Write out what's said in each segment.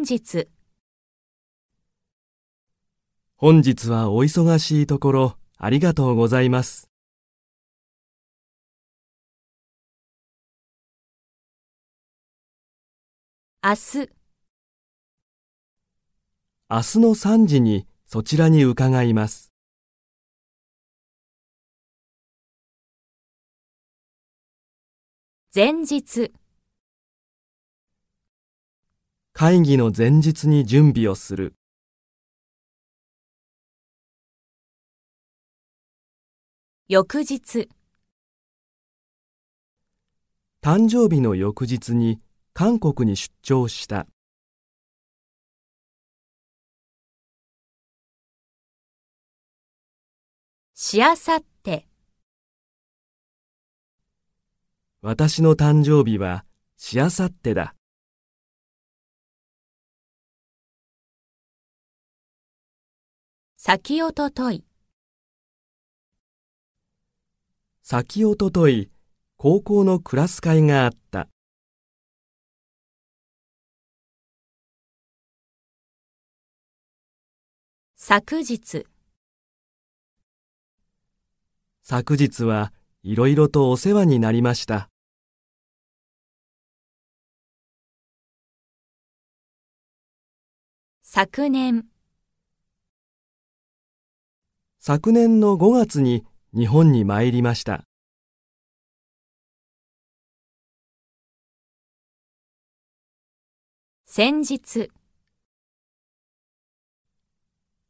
本日本日はお忙しいところありがとうございます。明日明日の3時にそちらに伺います。前日会議の前日に準備をする。翌日誕生日の翌日に韓国に出張したしあさって私の誕生日はしあさってだ先おととい先おととい高校のクラス会があった昨日昨日はいろいろとお世話になりました昨年昨年の5月に日本に参りました。先日。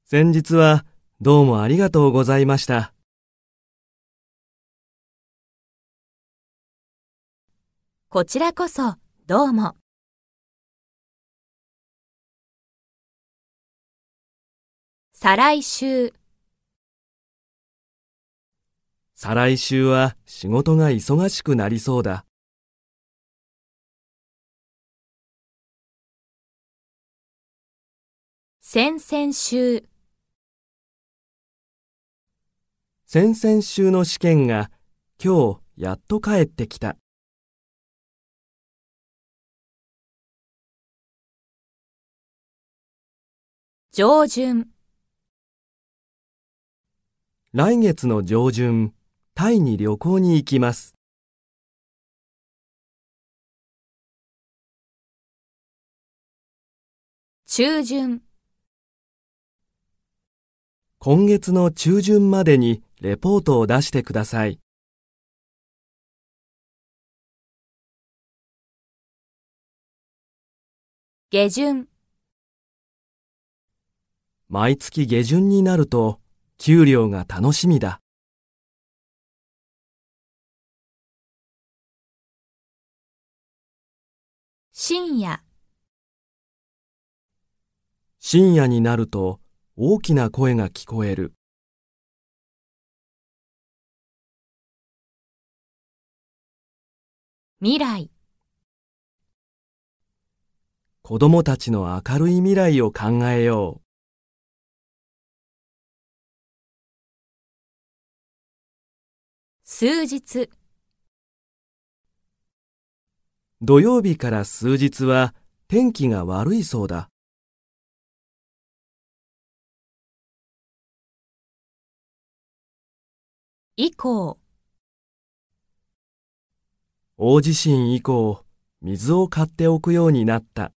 先日はどうもありがとうございました。こちらこそどうも。再来週。再来週は仕事が忙しくなりそうだ。先々週先々週の試験が今日やっと帰ってきた。上旬来月の上旬タイに旅行に行きます。中旬今月の中旬までにレポートを出してください。下旬毎月下旬になると給料が楽しみだ。深夜深夜になると大きな声が聞こえる。未来子供たちの明るい未来を考えよう。数日土曜日から数日は天気が悪いそうだ。以降大地震以降、水を買っておくようになった。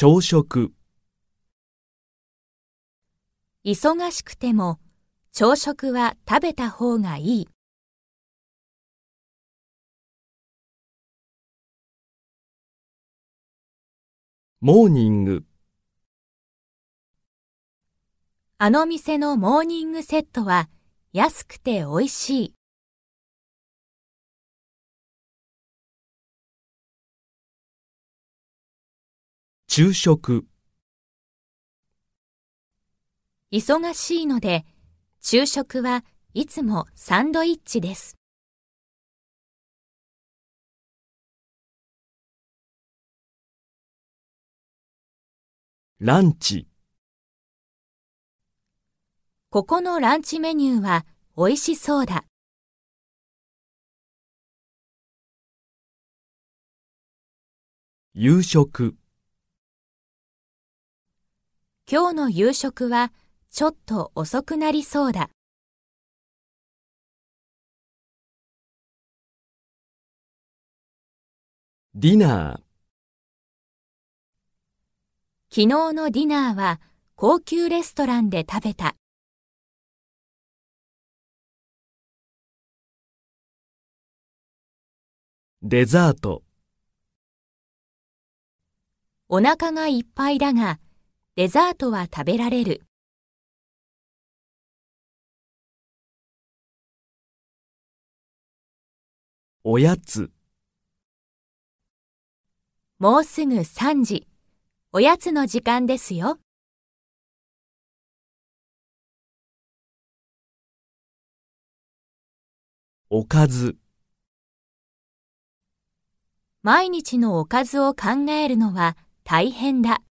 朝食忙しくても朝食は食べた方がいいモーニングあの店のモーニングセットは安くておいしい。就職忙しいので昼食はいつもサンドイッチですランチここのランチメニューはおいしそうだ夕食今日の夕食はちょっと遅くなりそうだ。ディナー昨日のディナーは高級レストランで食べた。デザートお腹がいっぱいだが、デザートは食べられる。おやつ。もうすぐ3時。おやつの時間ですよ。おかず。毎日のおかずを考えるのは大変だ。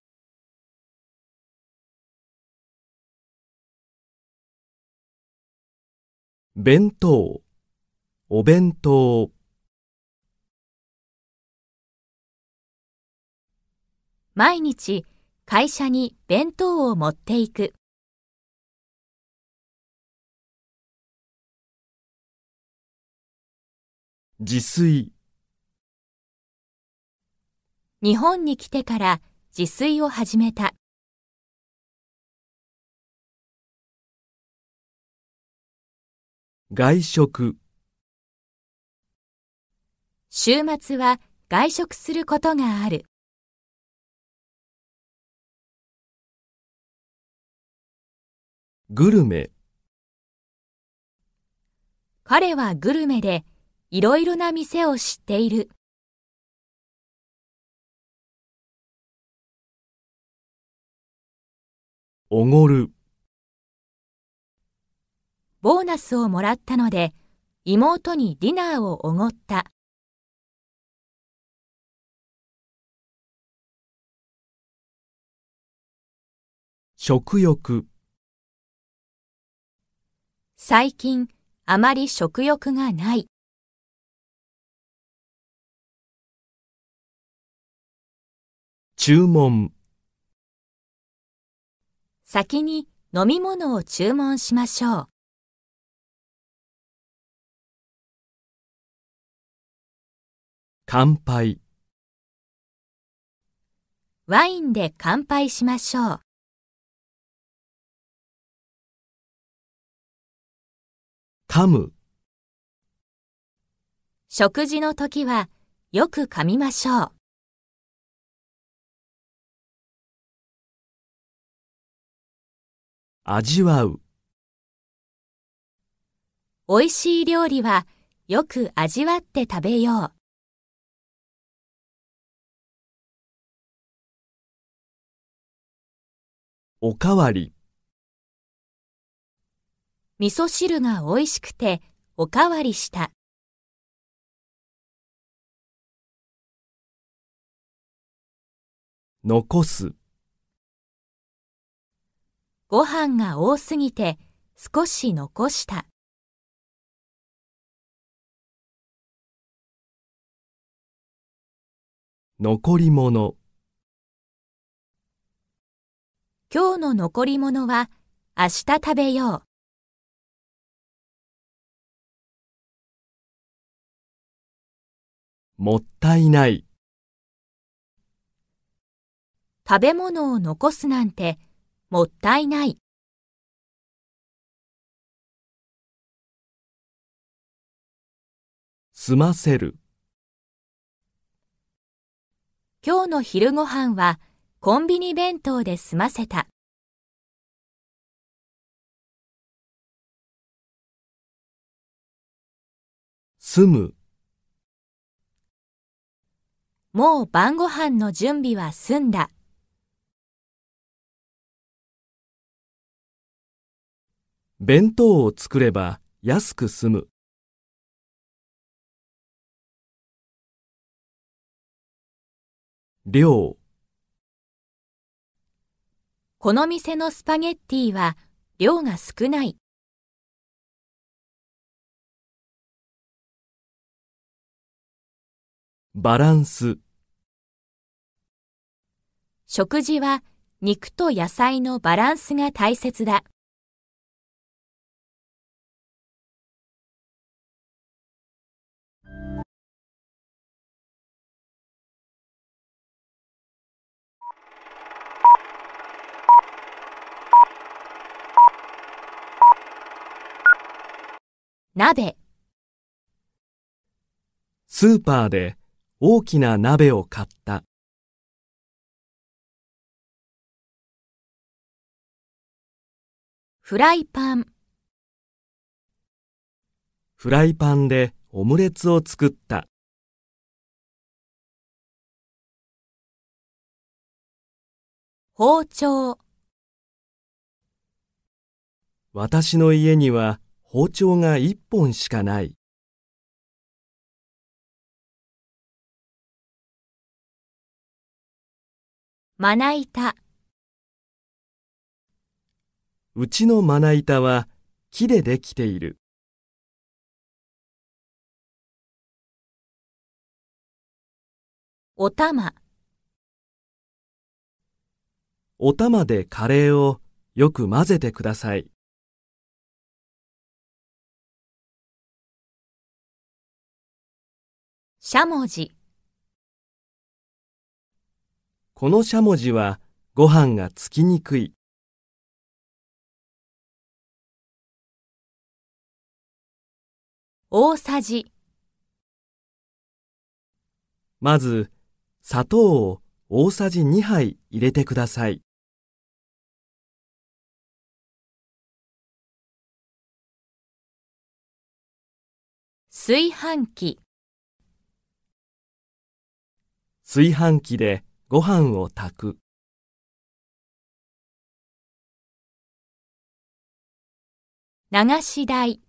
弁当、お弁当。毎日、会社に弁当を持っていく。自炊。日本に来てから自炊を始めた。外食週末は外食することがある。グルメ彼はグルメでいろいろな店を知っている。おごるボーナスをもらったので、妹にディナーをおごった。食欲最近あまり食欲がない。注文先に飲み物を注文しましょう。乾杯。ワインで乾杯しましょう。噛む。食事の時はよく噛みましょう。味わう。美味しい料理はよく味わって食べよう。おかわり。味噌汁が美味しくておかわりした。残す。ご飯が多すぎて少し残した。残り物今日の残り物は明日食べよう。もったいない。食べ物を残すなんてもったいない。済ませる。今日の昼ごはんはコンビニ弁当で済ませた。住む。もう晩ご飯の準備は済んだ。弁当を作れば安く済む。量。この店のスパゲッティは量が少ない。バランス。食事は肉と野菜のバランスが大切だ。鍋スーパーで大きな鍋を買った。フライパンフライパンでオムレツを作った。包丁私の家には包丁が一本しかない。まな板うちのまな板は木でできている。おたまお玉でカレーをよく混ぜてください。しゃもじこのしゃもじはご飯がつきにくい。大さじまず砂糖を大さじ2杯入れてください。炊飯器炊飯器でご飯を炊く。流し台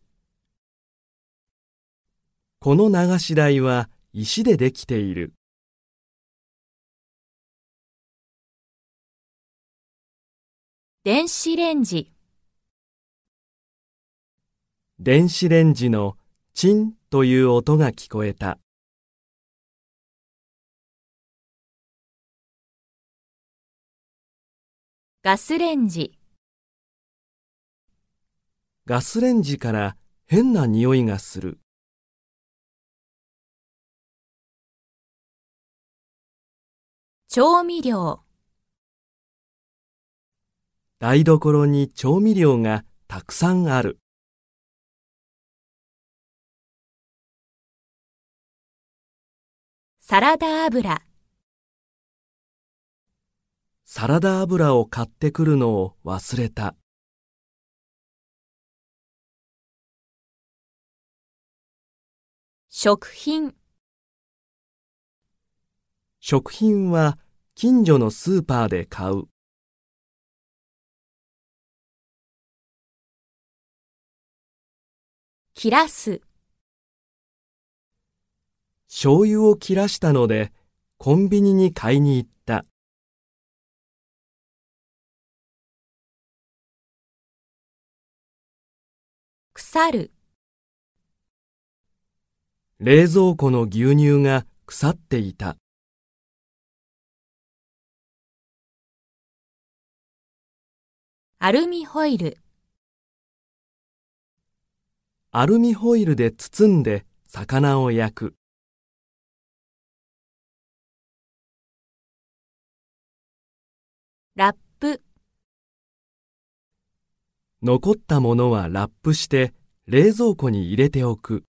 この流し台は石でできている。電子レンジ電子レンジのチンという音が聞こえた。ガスレンジガスレンジから変な匂いがする。調味料台所に調味料がたくさんある。サラダ油サラダ油を買ってくるのを忘れた。食品食品は近所のスーパーで買う。切らす醤油を切らしたのでコンビニに買いに行った。腐る冷蔵庫の牛乳が腐っていた。アルミホイルアルミホイルで包んで魚を焼く。ラップ残ったものはラップして冷蔵庫に入れておく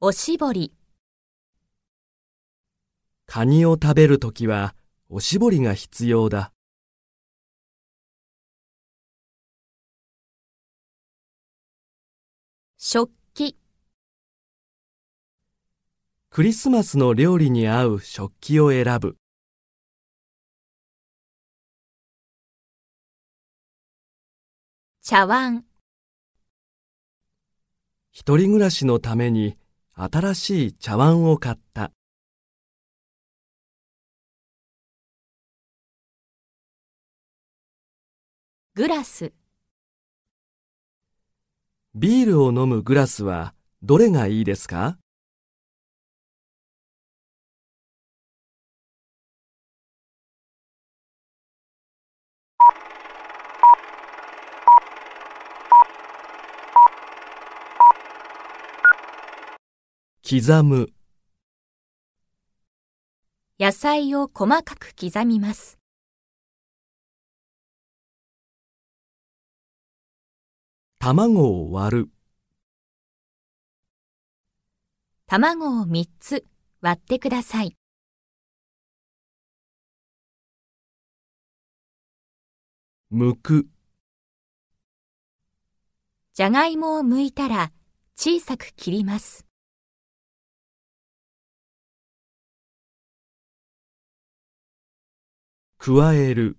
おしぼりカニを食べるときはおしぼりが必要だ食器クリスマスの料理に合う食器を選ぶ茶碗一人暮らしのために新しい茶碗を買ったグラスビールを飲むグラスはどれがいいですか刻む野菜を細かく刻みます卵を割る卵を三つ割ってください剥くじゃがいもを剥いたら小さく切ります加える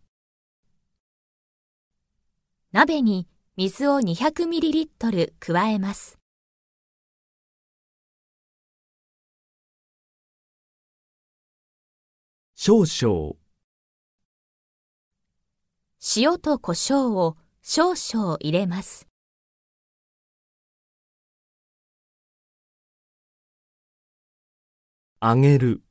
鍋に水を2 0 0トル加えます少々塩と胡椒を少々入れますあげる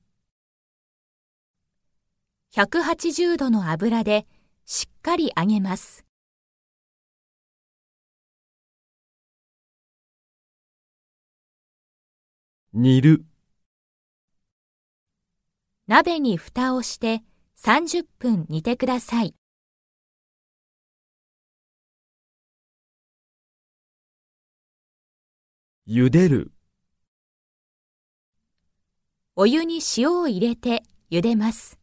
180度の油でしっかり揚げます。煮る鍋に蓋をして30分煮てください。茹でるお湯に塩を入れて茹でます。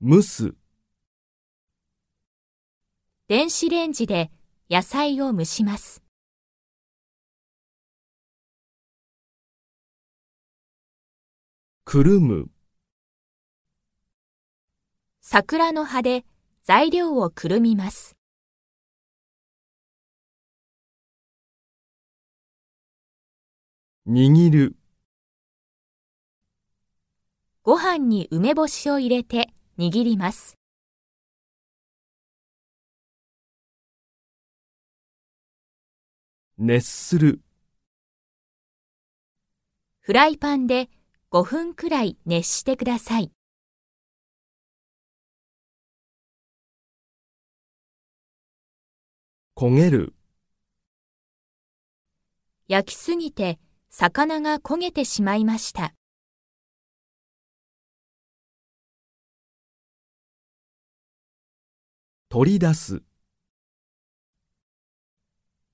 蒸す。電子レンジで野菜を蒸します。くるむ。桜の葉で材料をくるみます。握る。ご飯に梅干しを入れて握ります。熱する。フライパンで5分くらい熱してください。焦げる。焼きすぎて魚が焦げてしまいました。取り出す。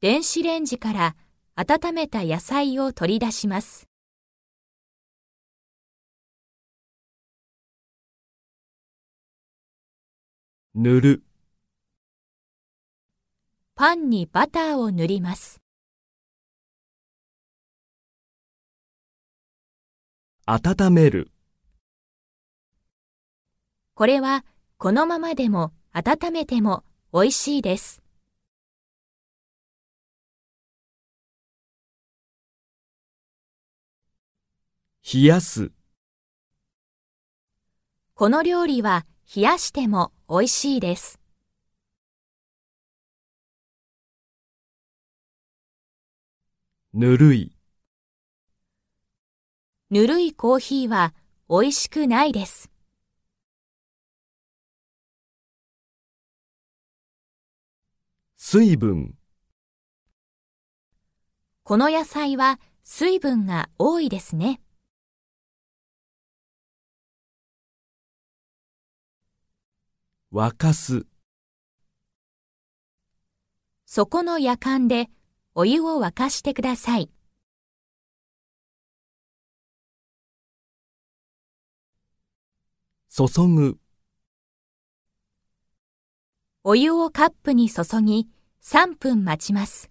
電子レンジから温めた野菜を取り出します。塗る。パンにバターを塗ります。温める。これはこのままでも温めても美味しいです。冷やす。この料理は冷やしても美味しいです。ぬるい。ぬるいコーヒーは美味しくないです。水分この野菜は水分が多いですね。沸かすそこのやかんでお湯を沸かしてください。注ぐお湯をカップに注ぎ、3分待ちます。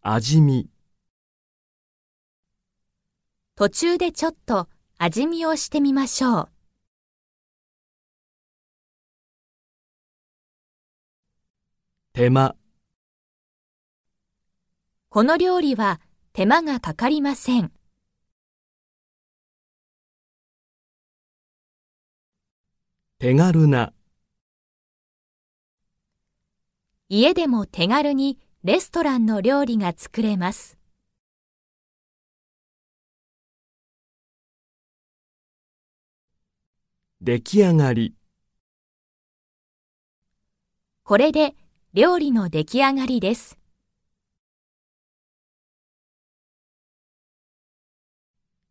味見途中でちょっと味見をしてみましょう。手間この料理は手間がかかりません。手軽な家でも手軽にレストランの料理が作れます。出来上がりこれで料理の出来上がりです。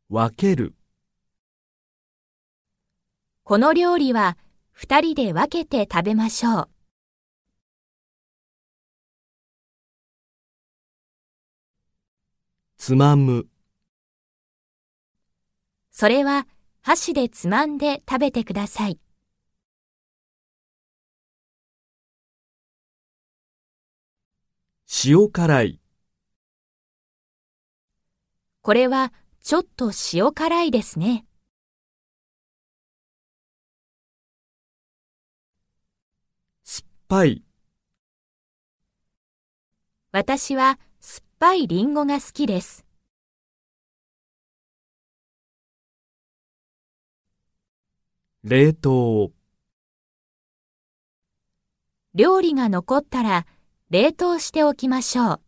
分けるこの料理は二人で分けて食べましょう。つまむ。それは箸でつまんで食べてください。塩辛い。これはちょっと塩辛いですね。ぱい。私は酸っぱいリンゴが好きです。冷凍。料理が残ったら冷凍しておきましょう。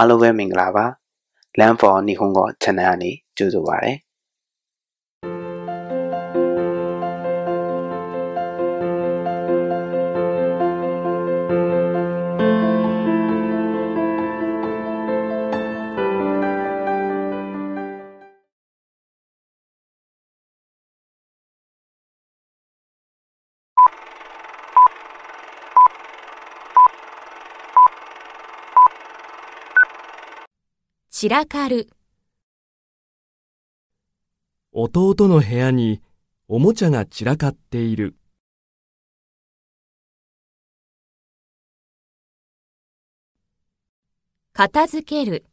အားလုံးပဲမင်္ဂလာပါ Land for Nihongo Channel အနေကြိုဆိုပါရစေ散らかる。弟の部屋におもちゃが散らかっている。片付ける。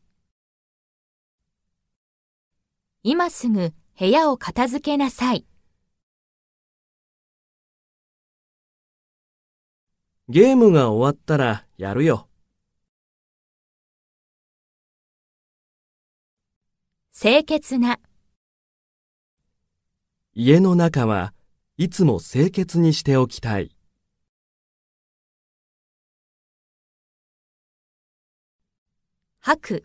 今すぐ部屋を片付けなさい。ゲームが終わったらやるよ。清潔な家の中はいつも清潔にしておきたい。吐く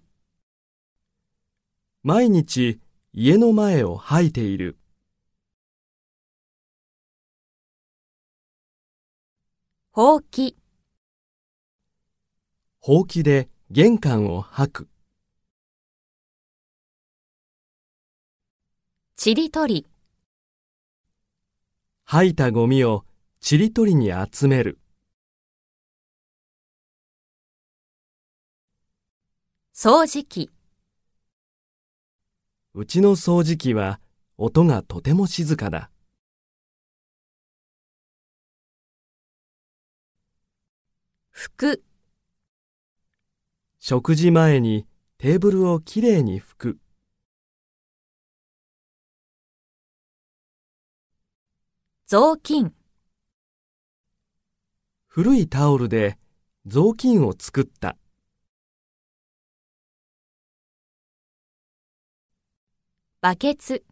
毎日家の前を吐いている。ほうきほうきで玄関を吐く。ちりとり。吐いたゴミをちりとりに集める。掃除機。うちの掃除機は音がとても静かだ。服。食事前にテーブルをきれいに拭く。雑巾。古いタオルで雑巾を作った。バケツ。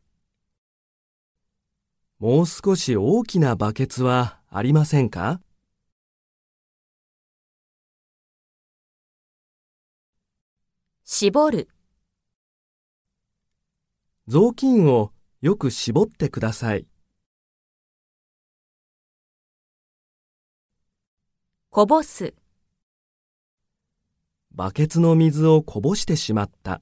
もう少し大きなバケツはありませんか絞る。雑巾をよく絞ってください。こぼす。バケツの水をこぼしてしまった。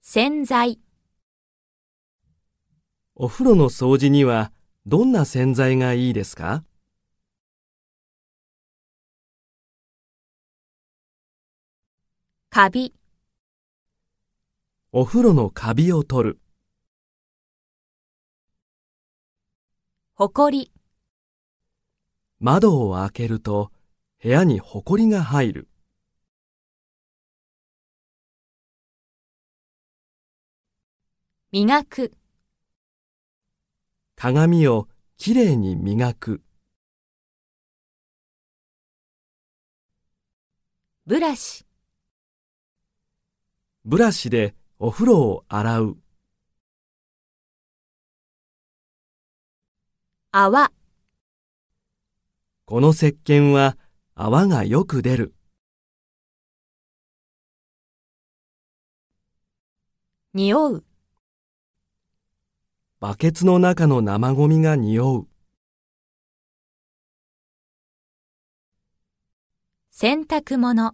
洗剤。お風呂の掃除にはどんな洗剤がいいですかカビお風呂のカビを取る。ほこり。窓を開けると部屋にほこりが入る。磨く鏡をきれいに磨く。ブラシブラシでお風呂を洗う。泡。この石鹸は泡がよく出る。匂う。バケツの中の生ゴミが匂う。洗濯物。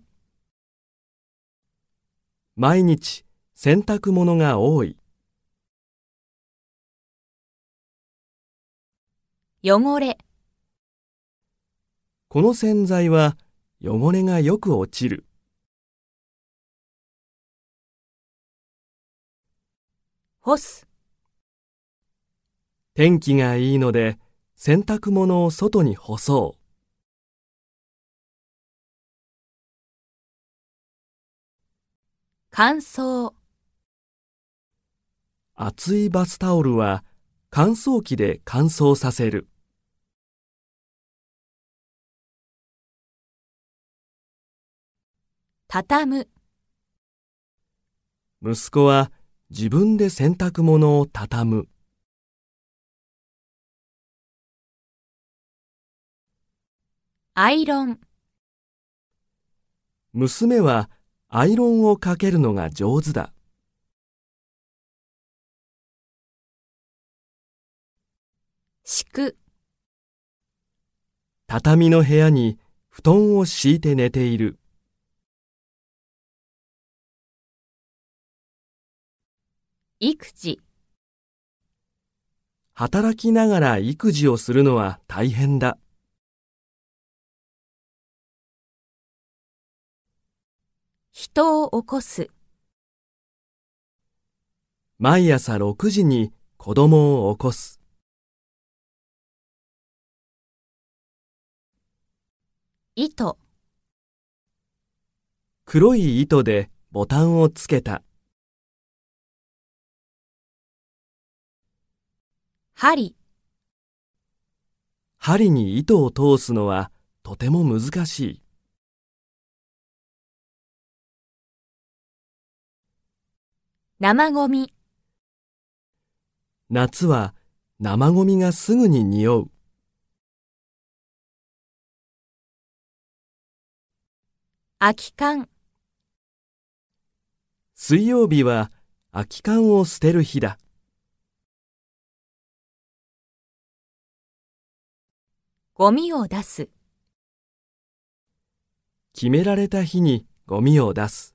毎日洗濯物が多い。汚れ。この洗剤は汚れがよく落ちる。干す。天気がいいので洗濯物を外に干そう。乾燥。熱いバスタオルは乾燥機で乾燥させる。畳む。息子は自分で洗濯物を畳む。アイロン。娘はアイロンをかけるのが上手だ。敷く。畳の部屋に布団を敷いて寝ている。育児働きながら育児をするのは大変だ。人を起こす毎朝6時に子供を起こす糸黒い糸でボタンをつけた針針に糸を通すのはとても難しい。生ゴミ夏は生ゴミがすぐに匂う。空き缶水曜日は空き缶を捨てる日だ。ゴミを出す。決められた日にゴミを出す。